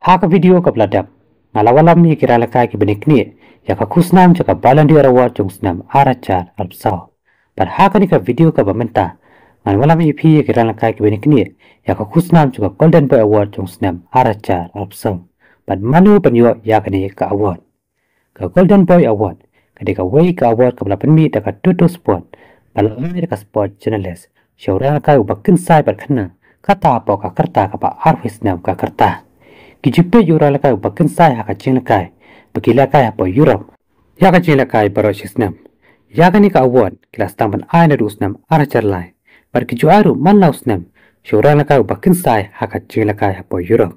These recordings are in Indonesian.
Hak video kabla dap. Ngalawalam ni kira laka ki benik ni. Ya ka kusnam Balan Dia arawa chung snam ara char alp Par haka ni ka video ka bamenta. Ngalawalam ni pi kira laka ki benik ni. Ya ka kusnam jaka golden boy award chung snam ara char alp Par manu panyo ya ka ni ka award. Ka golden boy award. ka wei ka award kabla penmi daka tutu sport. Palamai daka sport journalist. Syaurang kai ubakin sai par kena. Kata apa ka kerta ka pa arwis nam ka kerta kijipe yura lakai bakin sai haka china kai bakila Lakai Apa Europe yaka china Lakai baro shisnam yaka ni ka award kelas tamban aina rusnam ara charlai par kiju aru manla usnam shura lakai bakin sai haka china Lakai Apa Europe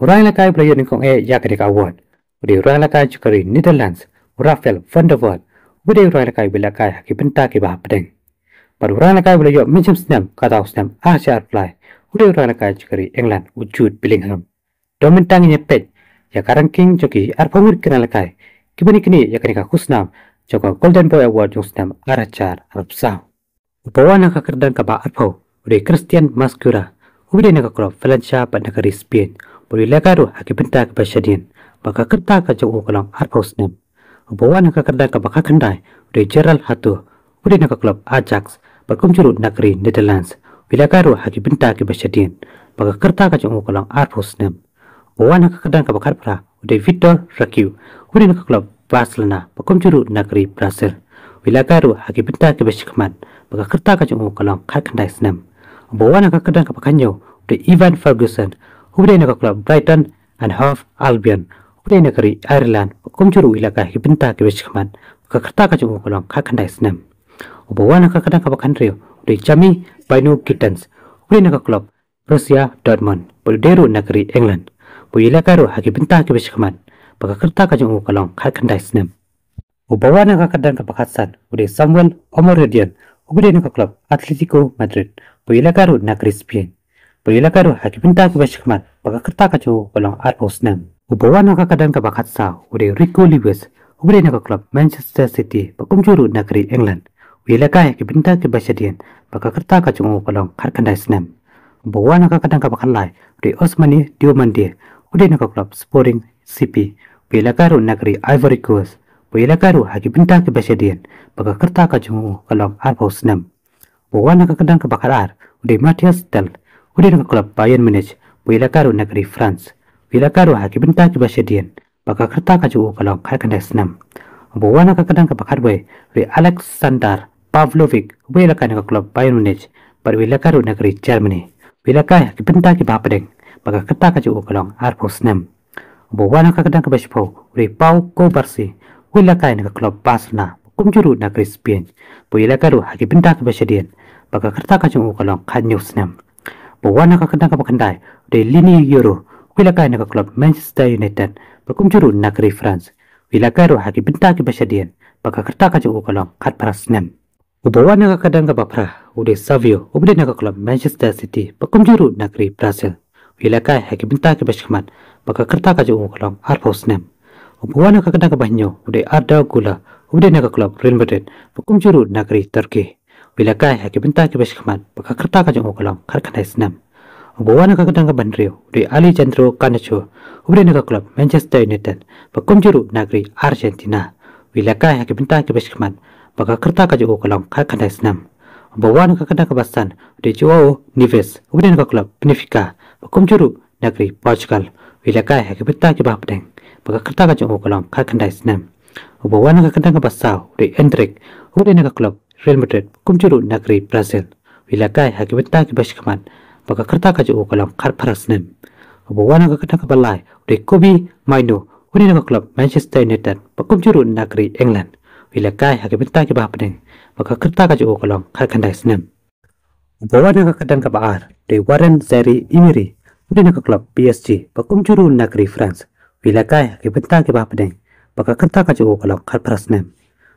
orang lakai player ni kong e yaga ni ka award uri orang lakai chukari Netherlands Rafael van der Waal uri orang lakai bilakai hakibenta ki bahapdeng Parurana kai belajar mencam senam kata usnam Asia Fly. Udah urana kai cekari England wujud Billingham domin tangi nye pet yakarang king joki arpamir kena lekai kibani kini yakani kakusnam joko golden boy award yongsnam arachar arpsau upawa naka kerdan kaba arpau uri christian maskura ubide naka krop valencia pandakari spain boleh lagaru hakibenta kebashadian baka kerta ka joko kalang arpau snam upawa naka kerdan kaba kakandai uri jeral hatu uri naka klub ajax berkumcuru negeri netherlands Bila karu haki benta ke bashadin, baka kerta kacung ukulang ukalang arpos nem, wana kakadang kaba pra ude Victor Rakiu huri naka klub Barcelona bakom juru negeri Brazil wila hagi binta kebesi keman, baka kerta kacung u kalong kakandai senam wana kakadang kaba kanyo ude Ivan Ferguson huri naka klub Brighton and Hove Albion huri negeri Ireland bakom juru wilayah hagi binta kebe shikman baka kerta kacung u kalong kakandai senam wana kakadang kaba kanrio ude Jami Bainu Gittens huri naka klub Rusia Dortmund, Boldero negeri England puilakaru hagi bintah ke bishkaman baka kerta kajung u kalong khai kandai senem. u bawa na ka kadan ka pakatsan ude samuel omorodian ugude na ka klub atletico madrid puilakaru na Puyila puilakaru hagi bintah ke bishkaman baka kerta kajung u kalong arpo senem. u bawa na ka kadan ka pakatsa ude rico lewis ugude na ka klub manchester city pakumjuru nakri england kai hagi bintah ke basadian baka kerta kajung u kalong khar kandai senem. bawa na ka kadan ka pakalai ude osmani Udinaka Club Sporting CP Pelakaru Negeri Ivory Coast Pelakaru hagi bintang ke besedian Baga kerta ka jumu kalong Arpaus 6 Wawana ka kedang ke bakarar Udi Matias Del Udinaka Club Bayern Munich Pelakaru Negeri France Pelakaru hagi bintang ke besedian Baga kerta ka jumu kalong Kalkandes 6 Wawana ka kedang ke bakar bay Alexander Pavlovic Pelakaru Club Bayern Munich karu Negeri Germany Pelakaru hagi binta ke baga kata kaji u ar por snem bo wana ka kadang ka shpo po pau ko barsi wila kai klop pas pasna kum juru na pien. bo yila karu hagi binta ka shadien baga kata kaji u kalong kan nyu snem bo wana ka kadang ka bakandai uri lini yuru wila kai na klop manchester united ba kum juru na kri france wila karu hagi binta ka shadien baga kata kaji u kalong kat paras snem Ubawa naga kadang ka bapra, ude Savio, ubde naga klub Manchester City, pakumjuru nakri Brazil wilakai hagi binta ke beshkman, baka kerta ka juu kolong arpaus nem. Ubuwana ka kena ka banyo, ude arda gula, ude naga kolong Real Madrid, bakum juru nagri Turki. wilakai hagi binta ke beshkman, baka kerta ka juu kolong karkanais nem. Ubuwana ka kena ka bandrio, ude Ali Chandro Kanacho, ude naga kolong Manchester United, bakum juru nagri Argentina. wilakai hagi binta ke beshkman, baka kerta ka juu kolong karkanais nem. Bawaan ke kena kebasan joao Nives, kemudian ke klub Benfica, hukum juru negeri Portugal, wilayah yang kebita kebah pedeng, maka kerta kacung ukolom kakenda Islam. Bawaan ke kena kebasau di Endrik, kemudian ke klub Real Madrid, hukum juru negeri Brazil, wilayah yang kebita kebah shikaman, maka kerta kacung ukolom kakenda Islam. Bawaan ke kena kebalai di Kobe Maino, kemudian ke klub Manchester United, hukum juru negeri England. Bila kai hake minta ke bah pedeng, maka kerta ka juo kolong kai kandai senem. Bawa naka kadang ke baar, de Warren Seri Imiri, udah naka klub PSG, bakum juru negeri France. Bila kai hake minta ke bah pedeng, maka kerta ka juo kolong kai peras senem.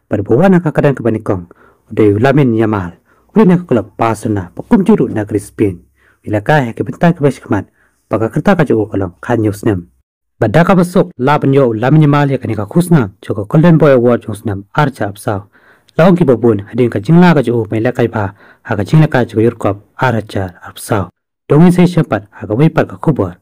Pada bawa naka kadang ke banikong, ulamin yamal, udah naka klub Barcelona, bakum juru negeri Spain. Bila kai hake minta ke bah shikman, maka kerta ka kolong nyus Baddaqaa basook laa banyoo u laa minya maaliya ka nika kuusnaam choko Golden Boy Award chungsnaam aaracha apsaao. Laa oongiibaa boon hadiii nka jinglaa gajoo maai laa kaibaa haa ka jinglaa gajoo yurkoa aaracha apsaao. Doongiin sayi shaapat haa ka ka kubwaar.